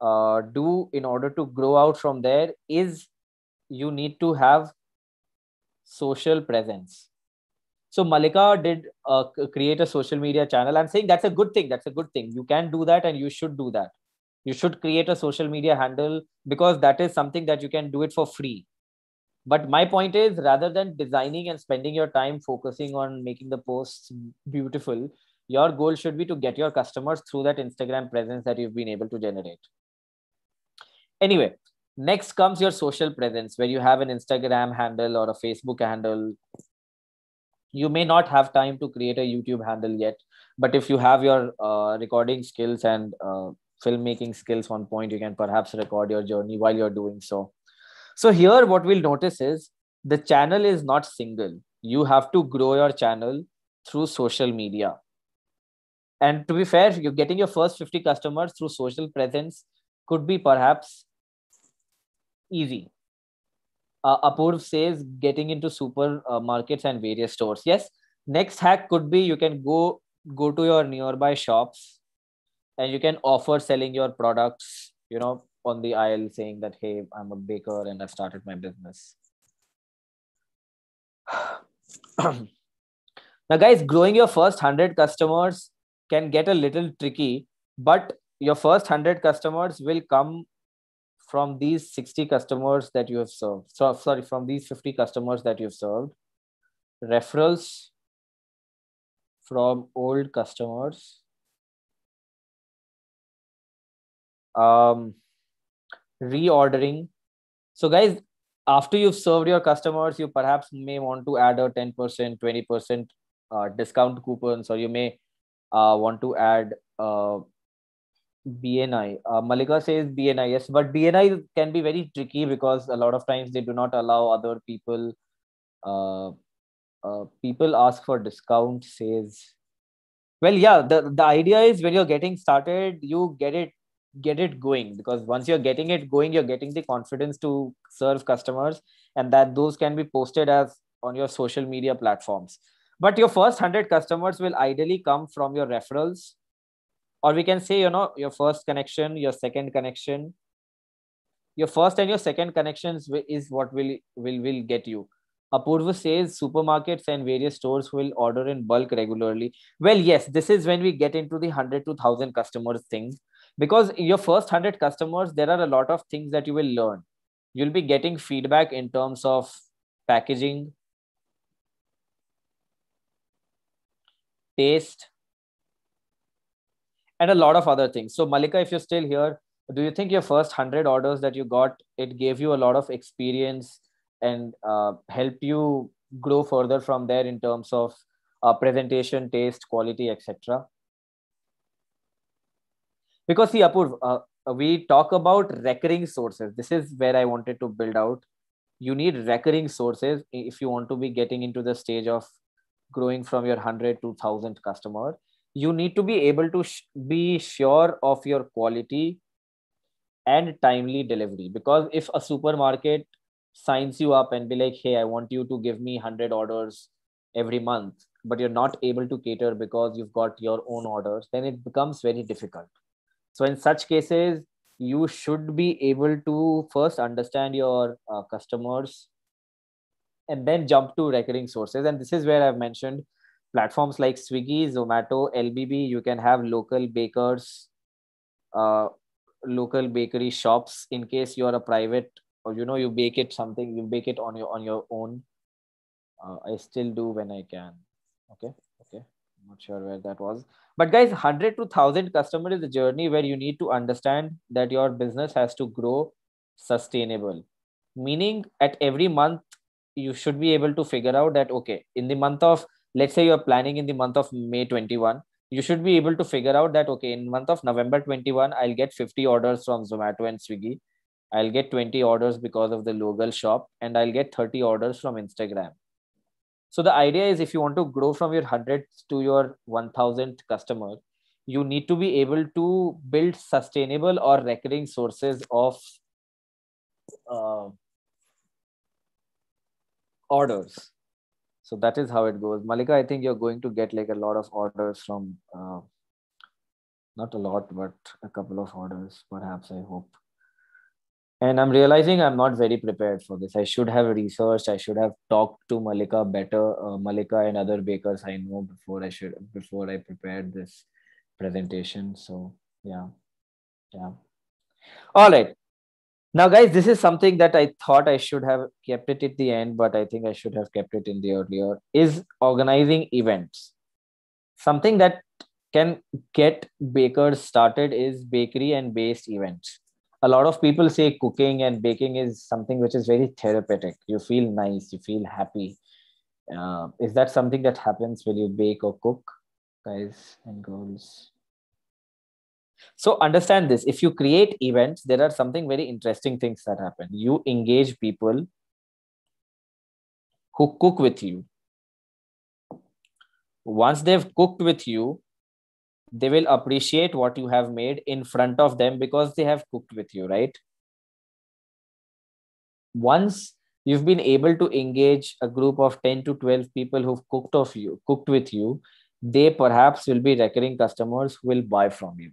uh, do in order to grow out from there is you need to have social presence so malika did uh, create a social media channel i'm saying that's a good thing that's a good thing you can do that and you should do that you should create a social media handle because that is something that you can do it for free but my point is rather than designing and spending your time focusing on making the posts beautiful your goal should be to get your customers through that instagram presence that you've been able to generate Anyway, next comes your social presence where you have an Instagram handle or a Facebook handle. You may not have time to create a YouTube handle yet, but if you have your uh, recording skills and uh, filmmaking skills on point, you can perhaps record your journey while you're doing so. So, here what we'll notice is the channel is not single. You have to grow your channel through social media. And to be fair, you're getting your first 50 customers through social presence could be perhaps easy. Uh, Apurv says getting into supermarkets uh, and various stores. Yes, next hack could be you can go go to your nearby shops and you can offer selling your products, you know, on the aisle saying that, hey, I'm a baker and I've started my business. [CLEARS THROAT] now, guys, growing your first 100 customers can get a little tricky, but your first 100 customers will come from these 60 customers that you have served, so sorry, from these 50 customers that you've served, referrals from old customers, um, reordering. So guys, after you've served your customers, you perhaps may want to add a 10%, 20% uh, discount coupons, or you may uh, want to add uh, BNI. Uh, Malika says BNI, yes, but BNI can be very tricky because a lot of times they do not allow other people. Uh, uh, people ask for discount says well yeah the, the idea is when you're getting started you get it get it going because once you're getting it going you're getting the confidence to serve customers and that those can be posted as on your social media platforms but your first 100 customers will ideally come from your referrals or we can say you know your first connection your second connection your first and your second connections is what will will will get you apurva says supermarkets and various stores will order in bulk regularly well yes this is when we get into the 100 to 1000 customers thing because your first 100 customers there are a lot of things that you will learn you'll be getting feedback in terms of packaging taste and a lot of other things. So, Malika, if you're still here, do you think your first 100 orders that you got, it gave you a lot of experience and uh, helped you grow further from there in terms of uh, presentation, taste, quality, etc.? Because, see, Apur, uh, we talk about recurring sources. This is where I wanted to build out. You need recurring sources if you want to be getting into the stage of growing from your 100 to 1000 customer you need to be able to sh- be sure of your quality and timely delivery because if a supermarket signs you up and be like hey i want you to give me 100 orders every month but you're not able to cater because you've got your own orders then it becomes very difficult so in such cases you should be able to first understand your uh, customers and then jump to recurring sources and this is where i've mentioned platforms like Swiggy, Zomato, LBB, you can have local bakers, uh, local bakery shops in case you are a private or you know you bake it something you bake it on your on your own. Uh, I still do when I can. Okay, okay. I'm not sure where that was, but guys, hundred to thousand customer is a journey where you need to understand that your business has to grow sustainable. Meaning, at every month you should be able to figure out that okay, in the month of let's say you're planning in the month of may 21 you should be able to figure out that okay in month of november 21 i'll get 50 orders from zomato and swiggy i'll get 20 orders because of the local shop and i'll get 30 orders from instagram so the idea is if you want to grow from your 100th to your 1000th customer you need to be able to build sustainable or recurring sources of uh, orders so that is how it goes malika i think you're going to get like a lot of orders from uh, not a lot but a couple of orders perhaps i hope and i'm realizing i'm not very prepared for this i should have researched i should have talked to malika better uh, malika and other bakers i know before i should before i prepared this presentation so yeah yeah all right now guys this is something that i thought i should have kept it at the end but i think i should have kept it in the earlier is organizing events something that can get bakers started is bakery and based events a lot of people say cooking and baking is something which is very therapeutic you feel nice you feel happy uh, is that something that happens when you bake or cook guys and girls so understand this if you create events there are something very interesting things that happen you engage people who cook with you once they've cooked with you they will appreciate what you have made in front of them because they have cooked with you right once you've been able to engage a group of 10 to 12 people who've cooked of you cooked with you they perhaps will be recurring customers who will buy from you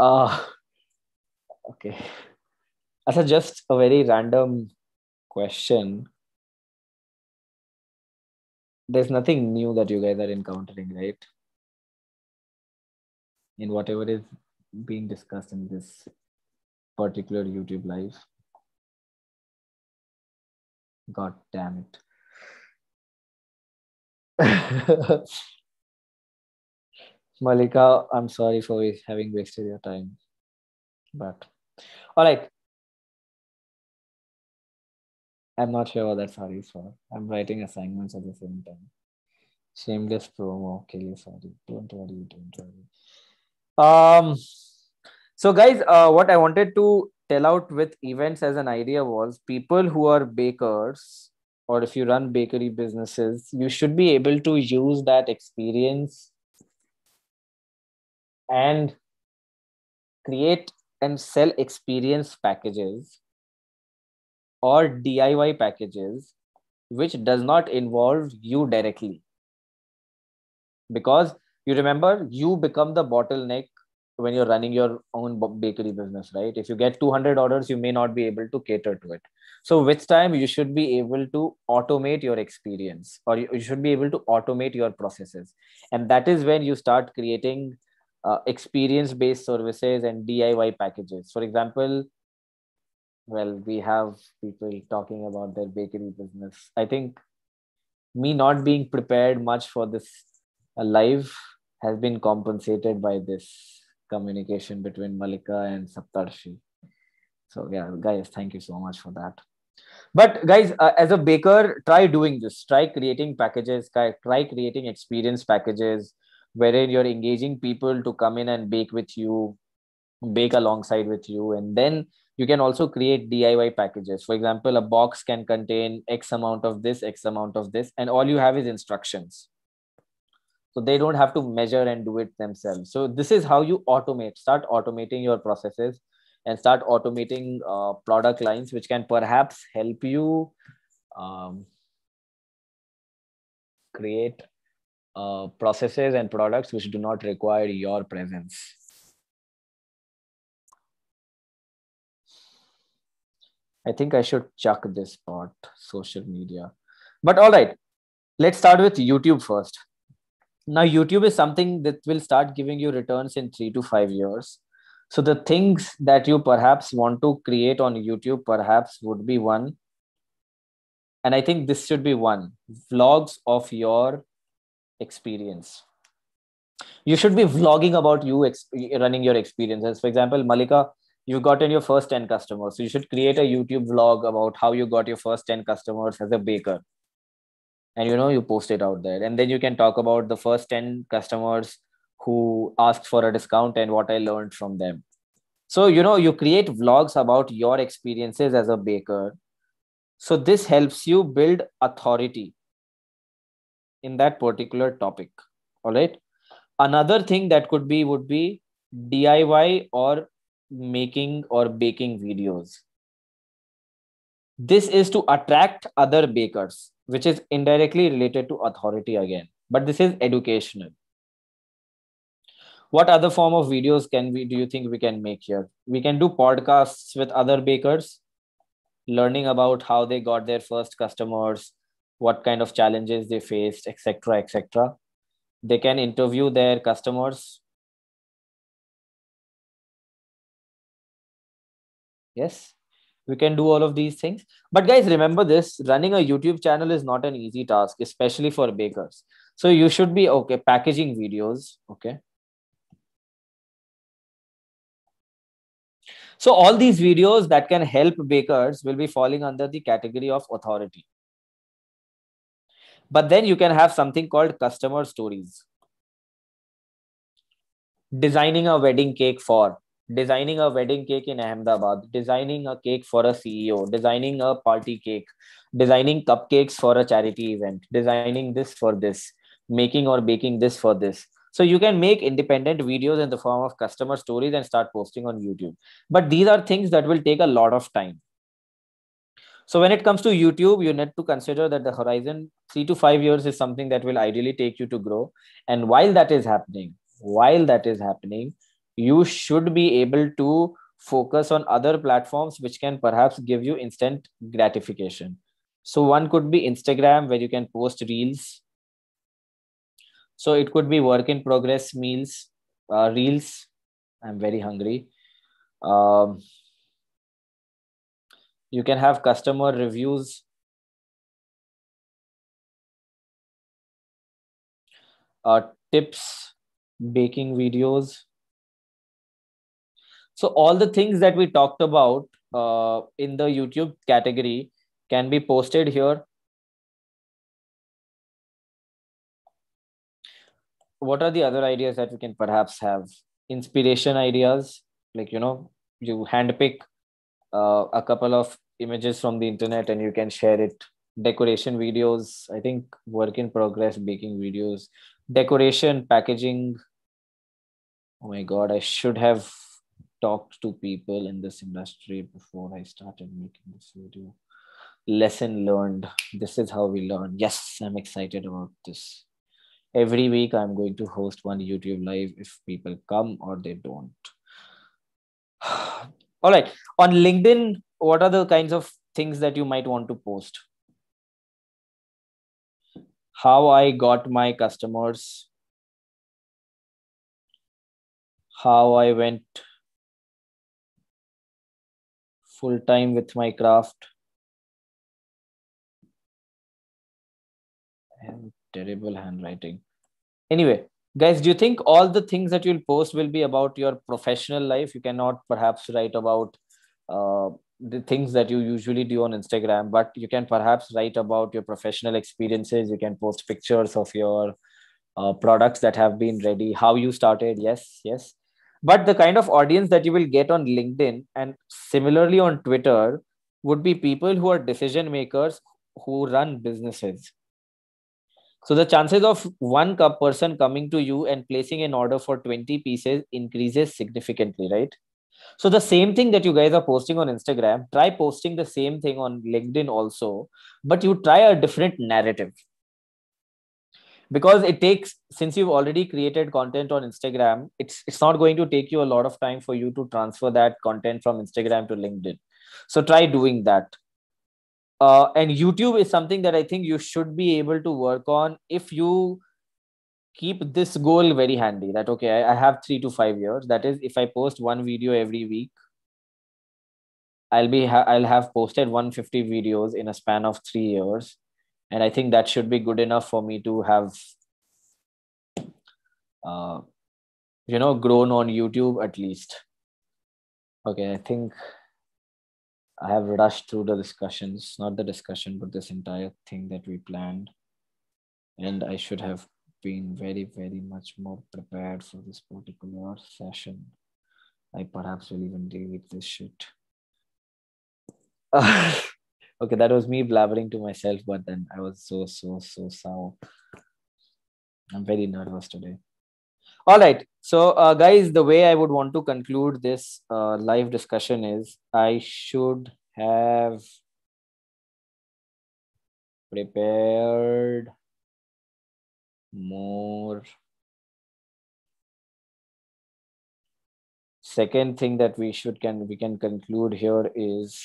Uh, okay. As a just a very random question.
There's nothing new that you guys are encountering, right? In whatever is being discussed in this particular YouTube live. God damn
it. [LAUGHS] Malika, I'm sorry for having wasted your time. But all right.
I'm not sure what that sorry is for. I'm writing assignments at the same time. Shameless promo. Okay, sorry. Don't worry, don't worry. Um so guys, uh, what I wanted to tell out with events as an idea was people who are bakers or if you run bakery businesses, you should be able to use that experience and create and sell experience packages or DIY packages which does not involve you directly. Because you remember, you become the bottleneck when you're running your own bakery business, right? If you get 200 orders, you may not be able to cater to it. So, with time, you should be able to automate your experience or you should be able to automate your processes. And that is when you start creating uh, experience based services and DIY packages. For example, well, we have people talking about their bakery business. I think me not being prepared much for this live has been compensated by this communication between Malika and Saptarshi. So, yeah, guys, thank you so much for that. But, guys, uh, as a baker, try doing this. Try creating packages, try creating experience packages wherein you're engaging people to come in and bake with you bake alongside with you and then you can also create diy packages for example a box can contain x amount of this x amount of this and all you have is instructions so they don't have to measure and do it themselves so this is how you automate start automating your processes and start automating uh, product lines which can perhaps help you um, create uh, processes and products which do not require your presence. I think I should chuck this part, social media. But all right, let's start with YouTube first. Now, YouTube is something that will start giving you returns in three to five years. So, the things that you perhaps want to create on YouTube perhaps would be one. And I think this should be one vlogs of your experience you should be vlogging about you ex- running your experiences for example malika you've gotten your first 10 customers so you should create a youtube vlog about how you got your first 10 customers as a baker and you know you post it out there and then you can talk about the first 10 customers who asked for a discount and what i learned from them so you know you create vlogs about your experiences as a baker so this helps you build authority in that particular topic all right another thing that could be would be diy or making or baking videos this is to attract other bakers which is indirectly related to authority again but this is educational what other form of videos can we do you think we can make here we can do podcasts with other bakers learning about how they got their first customers what kind of challenges they faced etc etc they can interview their customers yes we can do all of these things but guys remember this running a youtube channel is not an easy task especially for bakers so you should be okay packaging videos okay so all these videos that can help bakers will be falling under the category of authority but then you can have something called customer stories designing a wedding cake for designing a wedding cake in ahmedabad designing a cake for a ceo designing a party cake designing cupcakes for a charity event designing this for this making or baking this for this so you can make independent videos in the form of customer stories and start posting on youtube but these are things that will take a lot of time so when it comes to YouTube, you need to consider that the horizon three to five years is something that will ideally take you to grow. And while that is happening, while that is happening, you should be able to focus on other platforms which can perhaps give you instant gratification. So one could be Instagram where you can post reels. So it could be work in progress meals, uh, reels. I'm very hungry. Um,
you can have customer reviews
uh, tips baking videos so all the things that we talked about uh, in the youtube category can be posted here what are the other ideas that we can perhaps have inspiration ideas like you know you handpick uh, a couple of images from the internet and you can share it decoration videos i think work in progress baking videos decoration packaging oh my god i should have talked to people in this industry before i started making this video lesson learned this is how we learn yes i'm excited about this every week i'm going to host one youtube live if people come or they don't [SIGHS] all right on linkedin what are the kinds of things that you might want to post how i got my customers
how i went full time with my
craft I have terrible handwriting anyway guys do you think all the things that you'll post will be about your professional life you cannot perhaps write about uh, the things that you usually do on instagram but you can perhaps write about your professional experiences you can post pictures of your uh, products that have been ready how you started yes yes but the kind of audience that you will get on linkedin and similarly on twitter would be people who are decision makers who run businesses so the chances of one person coming to you and placing an order for 20 pieces increases significantly, right? So the same thing that you guys are posting on Instagram, try posting the same thing on LinkedIn also, but you try a different narrative. Because it takes, since you've already created content on Instagram, it's it's not going to take you a lot of time for you to transfer that content from Instagram to LinkedIn. So try doing that uh, and youtube is something that i think you should be able to work on if you keep this goal very handy that okay I, I have three to five years that is if i post one video every week i'll be ha- i'll have posted 150 videos in a span of three years and i think that should be good enough for me to have uh, you know grown on youtube at least okay i think I have rushed through the discussions, not the discussion, but this entire thing that we planned. And I should have been very, very much more prepared for this particular session. I perhaps will even deal with this shit. [LAUGHS] okay, that was me blabbering to myself, but then I was so, so, so sour. I'm very nervous today all right so uh, guys the way i would want to conclude this uh, live discussion is i should have prepared
more
second thing that we should can we can conclude here is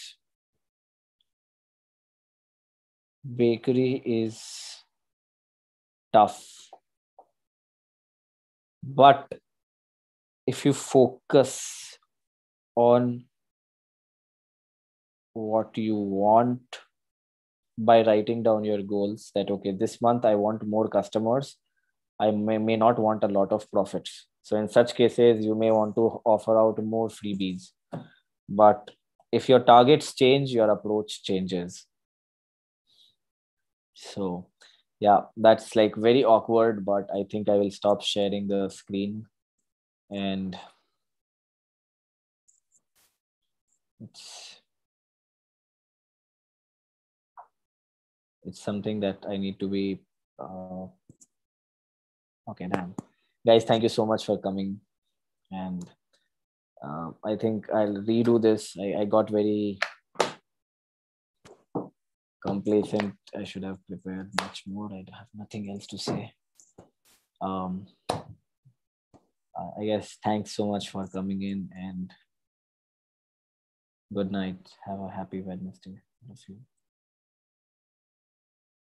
bakery is
tough but if you
focus on what you want by writing down your goals that okay this month i want more customers i may, may not want a lot of profits so in such cases you may want to offer out more freebies but if your targets change your approach changes so yeah that's like very awkward but i think i will stop sharing the screen and it's it's something that i need to be uh, okay damn guys thank you so much for coming and uh, i think i'll redo this I, I got very complacent. I should have prepared much more. I have nothing else to say. Um, I guess thanks so much for coming in and good night. Have a happy Wednesday.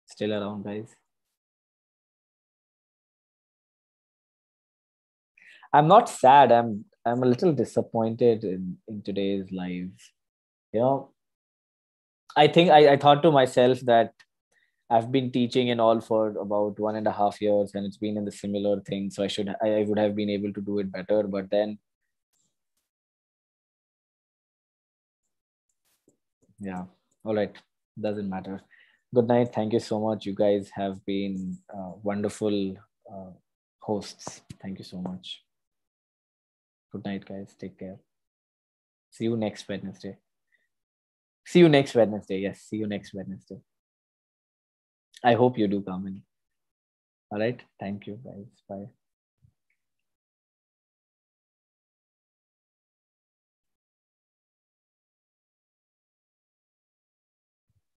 Still around, guys. I'm not sad. I'm
I'm a little disappointed in, in today's live. You know, I think I, I thought to myself that I've been teaching and all for about one and a half years, and it's been in the similar thing. So I should I, I would have been able to do it better, but then yeah, all right, doesn't matter. Good night. Thank you so much. You guys have been uh, wonderful uh, hosts. Thank you so much. Good night, guys. Take care. See you next Wednesday. See you next Wednesday. Yes, see you next Wednesday. I hope you do come in.
All right. Thank you, guys. Bye.